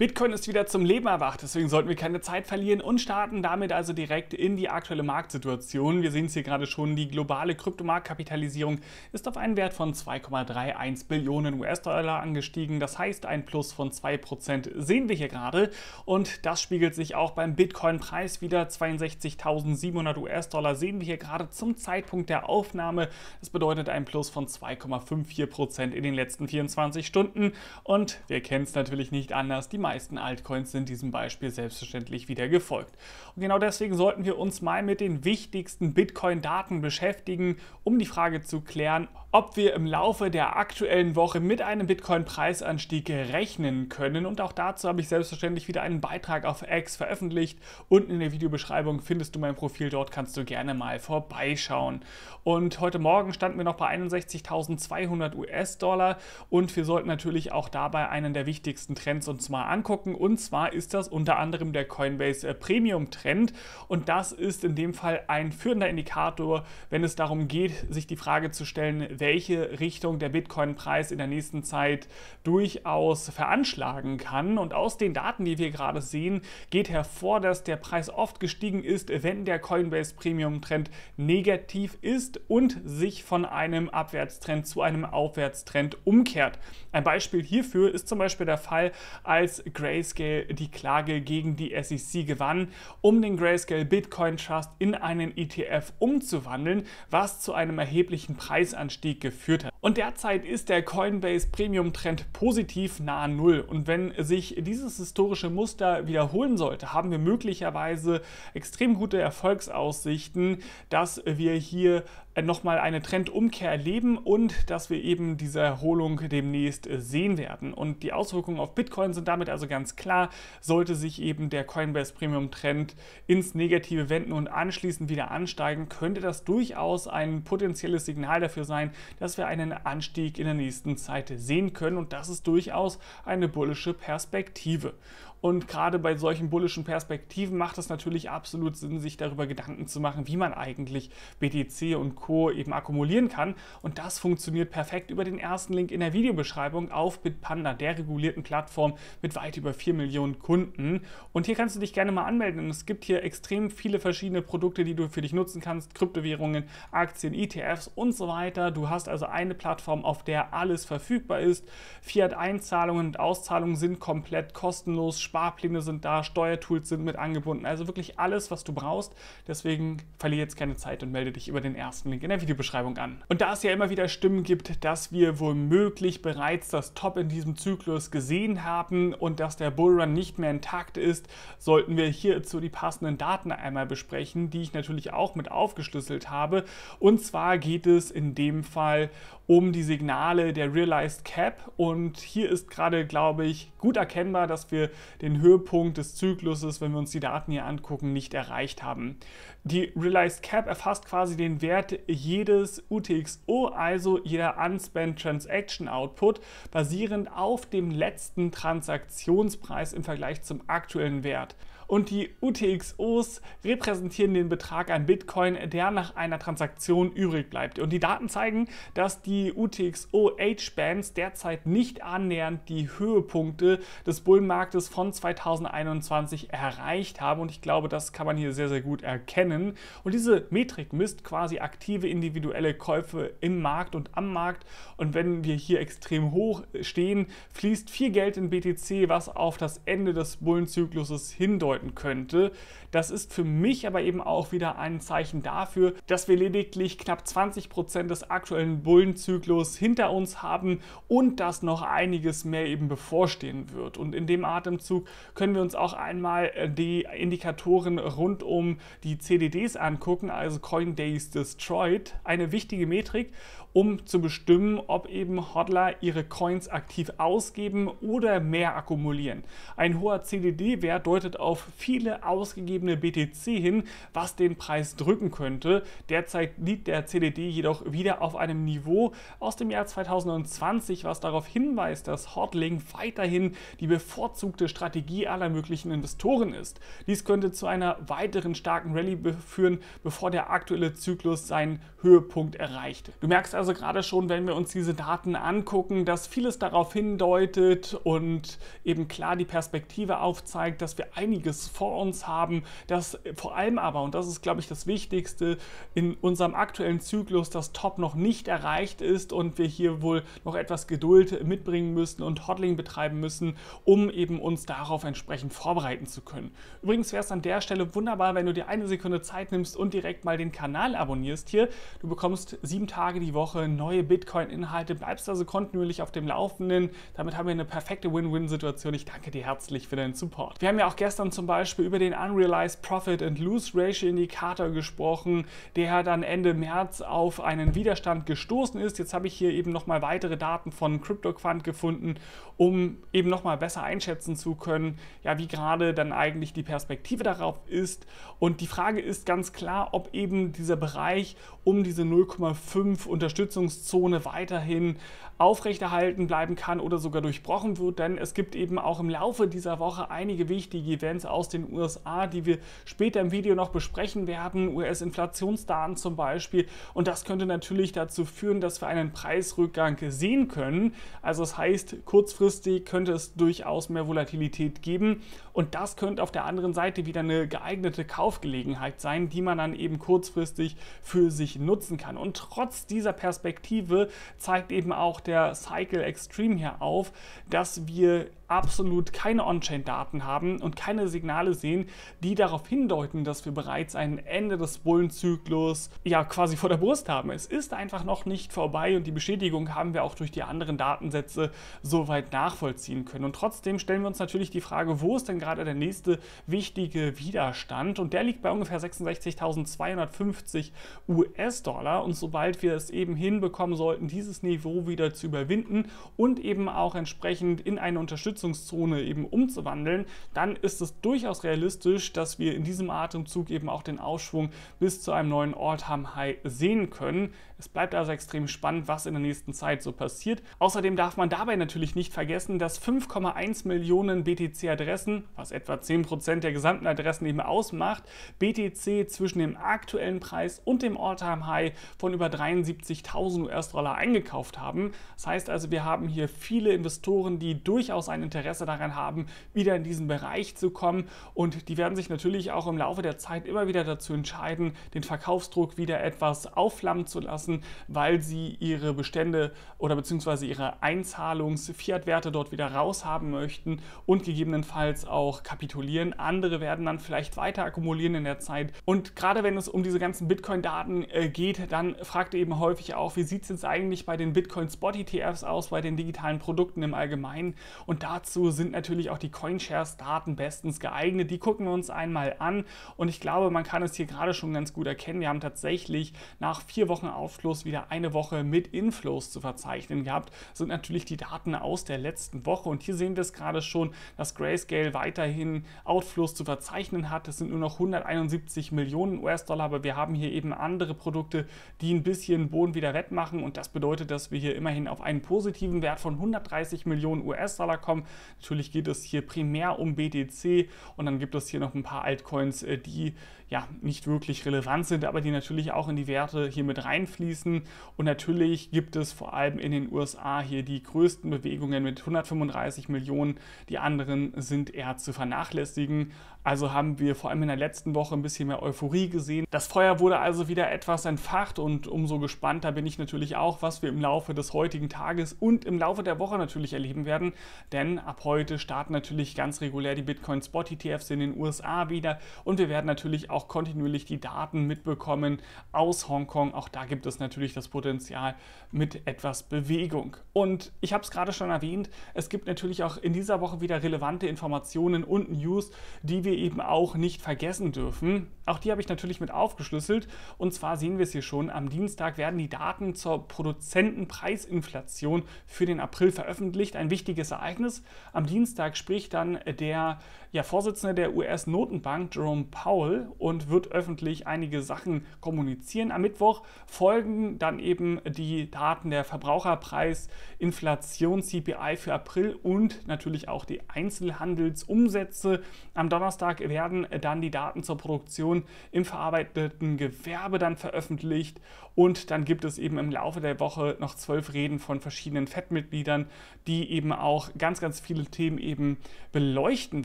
Bitcoin ist wieder zum Leben erwacht, deswegen sollten wir keine Zeit verlieren und starten damit also direkt in die aktuelle Marktsituation. Wir sehen es hier gerade schon, die globale Kryptomarktkapitalisierung ist auf einen Wert von 2,31 Billionen US-Dollar angestiegen. Das heißt, ein Plus von 2% sehen wir hier gerade und das spiegelt sich auch beim Bitcoin-Preis wieder. 62.700 US-Dollar sehen wir hier gerade zum Zeitpunkt der Aufnahme. Das bedeutet ein Plus von 2,54% in den letzten 24 Stunden und wir kennen es natürlich nicht anders. Die meisten Altcoins sind diesem Beispiel selbstverständlich wieder gefolgt. Und genau deswegen sollten wir uns mal mit den wichtigsten Bitcoin-Daten beschäftigen, um die Frage zu klären, ob wir im Laufe der aktuellen Woche mit einem Bitcoin-Preisanstieg rechnen können. Und auch dazu habe ich selbstverständlich wieder einen Beitrag auf X veröffentlicht. Unten in der Videobeschreibung findest du mein Profil, dort kannst du gerne mal vorbeischauen. Und heute Morgen standen wir noch bei 61.200 US-Dollar und wir sollten natürlich auch dabei einen der wichtigsten Trends uns mal anschauen angucken. Und zwar ist das unter anderem der Coinbase äh, Premium Trend. Und das ist in dem Fall ein führender Indikator, wenn es darum geht, sich die Frage zu stellen, welche Richtung der Bitcoin-Preis in der nächsten Zeit durchaus veranschlagen kann. Und aus den Daten, die wir gerade sehen, geht hervor, dass der Preis oft gestiegen ist, wenn der Coinbase Premium Trend negativ ist und sich von einem Abwärtstrend zu einem Aufwärtstrend umkehrt. Ein Beispiel hierfür ist zum Beispiel der Fall, als Grayscale die Klage gegen die SEC gewann, um den Grayscale Bitcoin Trust in einen ETF umzuwandeln, was zu einem erheblichen Preisanstieg geführt hat. Und derzeit ist der Coinbase Premium Trend positiv nahe Null. Und wenn sich dieses historische Muster wiederholen sollte, haben wir möglicherweise extrem gute Erfolgsaussichten, dass wir hier äh, nochmal eine Trendumkehr erleben und dass wir eben diese Erholung demnächst äh, sehen werden. Und die Auswirkungen auf Bitcoin sind damit also ganz klar, sollte sich eben der Coinbase Premium Trend ins Negative wenden und anschließend wieder ansteigen, könnte das durchaus ein potenzielles Signal dafür sein, dass wir einen Anstieg in der nächsten Zeit sehen können und das ist durchaus eine bullische Perspektive. Und gerade bei solchen bullischen Perspektiven macht es natürlich absolut Sinn, sich darüber Gedanken zu machen, wie man eigentlich BTC und Co Depot eben akkumulieren kann. Und das funktioniert perfekt über den ersten Link in der Videobeschreibung auf Bitpanda, der regulierten Plattform mit weit über 4 Millionen Kunden. Und hier kannst du dich gerne mal anmelden. Es gibt hier extrem viele verschiedene Produkte, die du für dich nutzen kannst. Kryptowährungen, Aktien, ETFs und so weiter. Du hast also eine Plattform, auf der alles verfügbar ist. Fiat-Einzahlungen und Auszahlungen sind komplett kostenlos. Sparpläne sind da, Steuertools sind mit angebunden. Also wirklich alles, was du brauchst. Deswegen verliere jetzt keine Zeit und melde dich über den ersten Link in der Videobeschreibung an. Und da es ja immer wieder Stimmen gibt, dass wir womöglich bereits das Top in diesem Zyklus gesehen haben und dass der Bullrun nicht mehr intakt ist, sollten wir hierzu die passenden Daten einmal besprechen, die ich natürlich auch mit aufgeschlüsselt habe. Und zwar geht es in dem Fall um die Signale der Realized Cap. Und hier ist gerade, glaube ich, gut erkennbar, dass wir den Höhepunkt des Zykluses, wenn wir uns die Daten hier angucken, nicht erreicht haben. Die Realized Cap erfasst quasi den Wert jedes UTXO, also jeder Unspent Transaction Output, basierend auf dem letzten Transaktionspreis im Vergleich zum aktuellen Wert und die UTXOs repräsentieren den Betrag an Bitcoin, der nach einer Transaktion übrig bleibt. Und die Daten zeigen, dass die UTXO-H-Bands derzeit nicht annähernd die Höhepunkte des Bullenmarktes von 2021 erreicht haben. Und ich glaube, das kann man hier sehr, sehr gut erkennen. Und diese Metrik misst quasi aktive individuelle Käufe im Markt und am Markt. Und wenn wir hier extrem hoch stehen, fließt viel Geld in BTC, was auf das Ende des Bullenzykluses hindeutet bedeuten könnte. Das ist für mich aber eben auch wieder ein Zeichen dafür, dass wir lediglich knapp 20% Prozent des aktuellen Bullenzyklus hinter uns haben und dass noch einiges mehr eben bevorstehen wird. Und in dem Atemzug können wir uns auch einmal äh, die Indikatoren rund um die CDDs angucken, also Coin Days Destroyed, eine wichtige Metrik, um zu bestimmen, ob eben Hodler ihre Coins aktiv ausgeben oder mehr akkumulieren. Ein hoher CDD-Wert deutet auf viele ausgegebene BTC hin, was den Preis drücken könnte. Derzeit liegt der CDD jedoch wieder auf einem Niveau aus dem Jahr 2020, was darauf hinweist, dass Hodling weiterhin die bevorzugte Strategie aller möglichen Investoren ist. Dies könnte zu einer weiteren starken Rallye führen, bevor der aktuelle Zyklus seinen Höhepunkt erreicht. Du merkst also gerade schon, wenn wir uns diese Daten angucken, dass vieles darauf hindeutet und eben klar die Perspektive aufzeigt, dass wir einige Wichtiges vor uns haben, dass vor allem aber, und das ist, glaube ich, das Wichtigste, in unserem aktuellen Zyklus das Top noch nicht erreicht ist und wir hier wohl noch etwas Geduld mitbringen müssen und Hodling betreiben müssen, um eben uns darauf entsprechend vorbereiten zu können. Übrigens wäre es an der Stelle wunderbar, wenn du dir eine Sekunde Zeit nimmst und direkt mal den Kanal abonnierst hier. Du bekommst sieben Tage die Woche neue Bitcoin-Inhalte, bleibst also kontinuierlich auf dem Laufenden. Damit haben wir eine perfekte Win-Win-Situation. Ich danke dir herzlich für deinen Support. Wir haben ja auch gestern zum zum Beispiel über den Unrealized Profit and Lose Ratio Indikator gesprochen, der dann Ende März auf einen Widerstand gestoßen ist. Jetzt habe ich hier eben nochmal weitere Daten von CryptoQuant gefunden, um eben nochmal besser einschätzen zu können, ja, wie gerade dann eigentlich die Perspektive darauf ist. Und die Frage ist ganz klar, ob eben dieser Bereich um diese 0,5 Unterstützungszone weiterhin aufrechterhalten bleiben kann oder sogar durchbrochen wird, denn es gibt eben auch im Laufe dieser Woche einige wichtige Events aus den USA, die wir später im Video noch besprechen werden, US-Inflationsdaten zum Beispiel. Und das könnte natürlich dazu führen, dass wir einen Preisrückgang sehen können. Also das heißt, kurzfristig könnte es durchaus mehr Volatilität geben. Und das könnte auf der anderen Seite wieder eine geeignete Kaufgelegenheit sein, die man dann eben kurzfristig für sich nutzen kann. Und trotz dieser Perspektive zeigt eben auch der Cycle Extreme hier auf, dass wir absolut keine On-Chain-Daten haben und keine Signale sehen, die darauf hindeuten, dass wir bereits ein Ende des Bullenzyklus ja quasi vor der Brust haben. Es ist einfach noch nicht vorbei und die Beschädigung haben wir auch durch die anderen Datensätze soweit nachvollziehen können. Und trotzdem stellen wir uns natürlich die Frage, wo ist denn gerade der nächste wichtige Widerstand? Und der liegt bei ungefähr 66.250 US-Dollar. Und sobald wir es eben hinbekommen sollten, dieses Niveau wieder zu überwinden und eben auch entsprechend in eine Unterstützung Nutzungszone eben umzuwandeln, dann ist es durchaus realistisch, dass wir in diesem Atemzug eben auch den Aufschwung bis zu einem neuen All-Time-High sehen können. Es bleibt also extrem spannend, was in der nächsten Zeit so passiert. Außerdem darf man dabei natürlich nicht vergessen, dass 5,1 Millionen BTC-Adressen, was etwa 10% der gesamten Adressen eben ausmacht, BTC zwischen dem aktuellen Preis und dem All-Time-High von über 73.000 US-Dollar eingekauft haben. Das heißt also, wir haben hier viele Investoren, die durchaus ein Interesse daran haben, wieder in diesen Bereich zu kommen. Und die werden sich natürlich auch im Laufe der Zeit immer wieder dazu entscheiden, den Verkaufsdruck wieder etwas aufflammen zu lassen, weil sie ihre Bestände oder beziehungsweise ihre Einzahlungs-Fiat-Werte dort wieder raus haben möchten und gegebenenfalls auch kapitulieren. Andere werden dann vielleicht weiter akkumulieren in der Zeit. Und gerade wenn es um diese ganzen Bitcoin-Daten äh, geht, dann fragt eben häufig auch, wie sieht es jetzt eigentlich bei den Bitcoin-Spot-ETFs aus, bei den digitalen Produkten im Allgemeinen? Und da dazu sind natürlich auch die CoinShares-Daten bestens geeignet. Die gucken wir uns einmal an und ich glaube, man kann es hier gerade schon ganz gut erkennen. Wir haben tatsächlich nach vier Wochen Aufschluss wieder eine Woche mit Inflows zu verzeichnen gehabt. Das sind natürlich die Daten aus der letzten Woche und hier sehen wir es gerade schon, dass Grayscale weiterhin Outflows zu verzeichnen hat. Es sind nur noch 171 Millionen US-Dollar, aber wir haben hier eben andere Produkte, die ein bisschen Boden wieder wettmachen und das bedeutet, dass wir hier immerhin auf einen positiven Wert von 130 Millionen US-Dollar kommen. Plattform. Natürlich geht es hier primär um BTC und dann gibt es hier noch ein paar Altcoins, äh, die ja nicht wirklich relevant sind, aber die natürlich auch in die Werte hier mit reinfließen. Und natürlich gibt es vor allem in den USA hier die größten Bewegungen mit 135 Millionen. Die anderen sind eher zu vernachlässigen. Also haben wir vor allem in der letzten Woche ein bisschen mehr Euphorie gesehen. Das Feuer wurde also wieder etwas entfacht und umso gespannter bin ich natürlich auch, was wir im Laufe des heutigen Tages und im Laufe der Woche natürlich erleben werden. Denn denn ab heute starten natürlich ganz regulär die Bitcoin Spot ETFs in den USA wieder und wir werden natürlich auch kontinuierlich die Daten mitbekommen aus Hongkong. Auch da gibt es natürlich das Potenzial mit etwas Bewegung. Und ich habe es gerade schon erwähnt, es gibt natürlich auch in dieser Woche wieder relevante Informationen und News, die wir eben auch nicht vergessen dürfen. Auch die habe ich natürlich mit aufgeschlüsselt und zwar sehen wir es hier schon, am Dienstag werden die Daten zur Produzentenpreisinflation für den April veröffentlicht. Ein wichtiges Ereignis, am Dienstag spricht dann der ja, Vorsitzende der US-Notenbank, Jerome Powell, und wird öffentlich einige Sachen kommunizieren. Am Mittwoch folgen dann eben die Daten der Verbraucherpreis, Inflation, CPI für April und natürlich auch die Einzelhandelsumsätze. Am Donnerstag werden dann die Daten zur Produktion im verarbeiteten Gewerbe dann veröffentlicht und dann gibt es eben im Laufe der Woche noch zwölf Reden von verschiedenen FED-Mitgliedern, die eben auch ganz, ganz ganz viele Themen eben beleuchten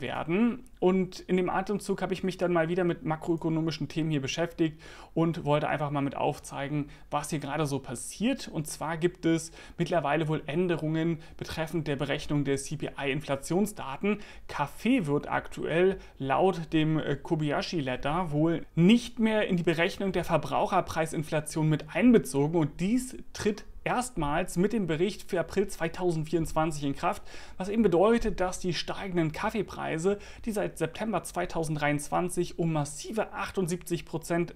werden. Und in dem Atemzug habe ich mich dann mal wieder mit makroökonomischen Themen hier beschäftigt und wollte einfach mal mit aufzeigen, was hier gerade so passiert. Und zwar gibt es mittlerweile wohl Änderungen betreffend der Berechnung der CPI-Inflationsdaten. Kaffee wird aktuell laut dem äh, Kobayashi-Letter wohl nicht mehr in die Berechnung der Verbraucherpreisinflation mit einbezogen und dies tritt erstmals mit dem Bericht für April 2024 in Kraft, was eben bedeutet, dass die steigenden Kaffeepreise, die seit September 2023 um massive 78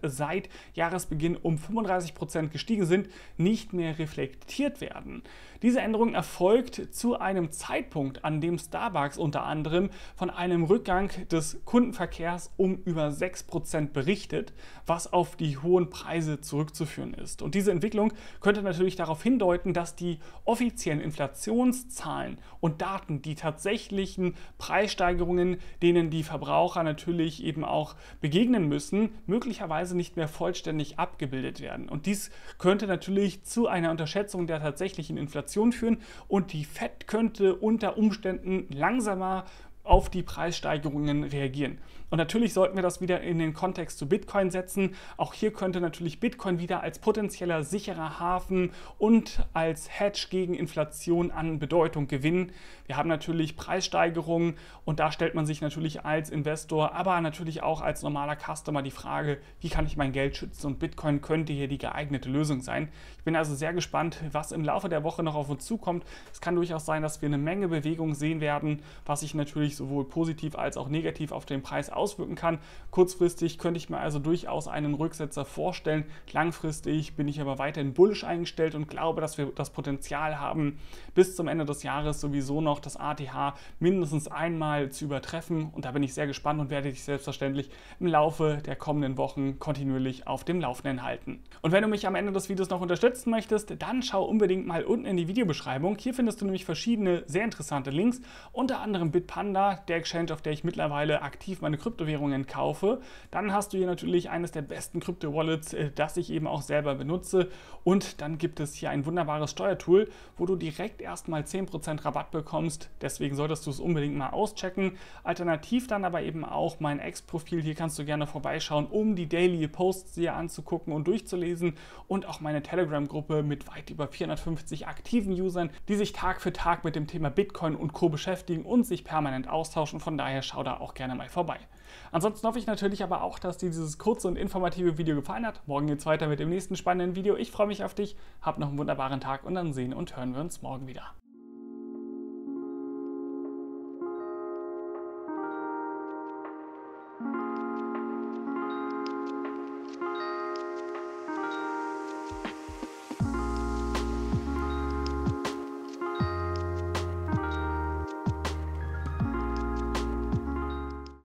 seit Jahresbeginn um 35 gestiegen sind, nicht mehr reflektiert werden. Diese Änderung erfolgt zu einem Zeitpunkt, an dem Starbucks unter anderem von einem Rückgang des Kundenverkehrs um über 6% berichtet, was auf die hohen Preise zurückzuführen ist. Und diese Entwicklung könnte natürlich darauf hindeuten, dass die offiziellen Inflationszahlen und Daten, die tatsächlichen Preissteigerungen, denen die Verbraucher natürlich eben auch begegnen müssen, möglicherweise nicht mehr vollständig abgebildet werden. Und dies könnte natürlich zu einer Unterschätzung der tatsächlichen Inflation Inflation führen und die FED könnte unter Umständen langsamer auf die Preissteigerungen reagieren. Und natürlich sollten wir das wieder in den Kontext zu Bitcoin setzen. Auch hier könnte natürlich Bitcoin wieder als potenzieller sicherer Hafen und als Hedge gegen Inflation an Bedeutung gewinnen. Wir haben natürlich Preissteigerungen und da stellt man sich natürlich als Investor, aber natürlich auch als normaler Customer die Frage, wie kann ich mein Geld schützen? Und Bitcoin könnte hier die geeignete Lösung sein. Ich bin also sehr gespannt, was im Laufe der Woche noch auf uns zukommt. Es kann durchaus sein, dass wir eine Menge Bewegung sehen werden, was ich natürlich sich sowohl positiv als auch negativ auf den Preis auswirken kann. Kurzfristig könnte ich mir also durchaus einen Rücksetzer vorstellen. Langfristig bin ich aber weiterhin bullisch eingestellt und glaube, dass wir das Potenzial haben, bis zum Ende des Jahres sowieso noch das ATH mindestens einmal zu übertreffen. Und da bin ich sehr gespannt und werde dich selbstverständlich im Laufe der kommenden Wochen kontinuierlich auf dem Laufenden halten. Und wenn du mich am Ende des Videos noch unterstützen möchtest, dann schau unbedingt mal unten in die Videobeschreibung. Hier findest du nämlich verschiedene sehr interessante Links, unter anderem Bitpanda Solana, der Exchange, auf der ich mittlerweile aktiv meine Kryptowährungen kaufe, dann hast du hier natürlich eines der besten Krypto-Wallets, äh, das ich eben auch selber benutze. Und dann gibt es hier ein wunderbares Steuertool, wo du direkt erstmal 10% Rabatt bekommst. Deswegen solltest du es unbedingt mal auschecken. Alternativ dann aber eben auch mein Ex-Profil. Hier kannst du gerne vorbeischauen, um die Daily Posts hier anzugucken und durchzulesen. Und auch meine Telegram-Gruppe mit weit über 450 aktiven Usern, die sich Tag für Tag mit dem Thema Bitcoin und Co. beschäftigen und sich permanent austauschen. Von daher schau da auch gerne mal vorbei. Ansonsten hoffe ich natürlich aber auch, dass dir dieses kurze und informative Video gefallen hat. Morgen geht's weiter mit dem nächsten spannenden Video. Ich freue mich auf dich, hab noch einen wunderbaren Tag und dann sehen und hören wir uns morgen wieder.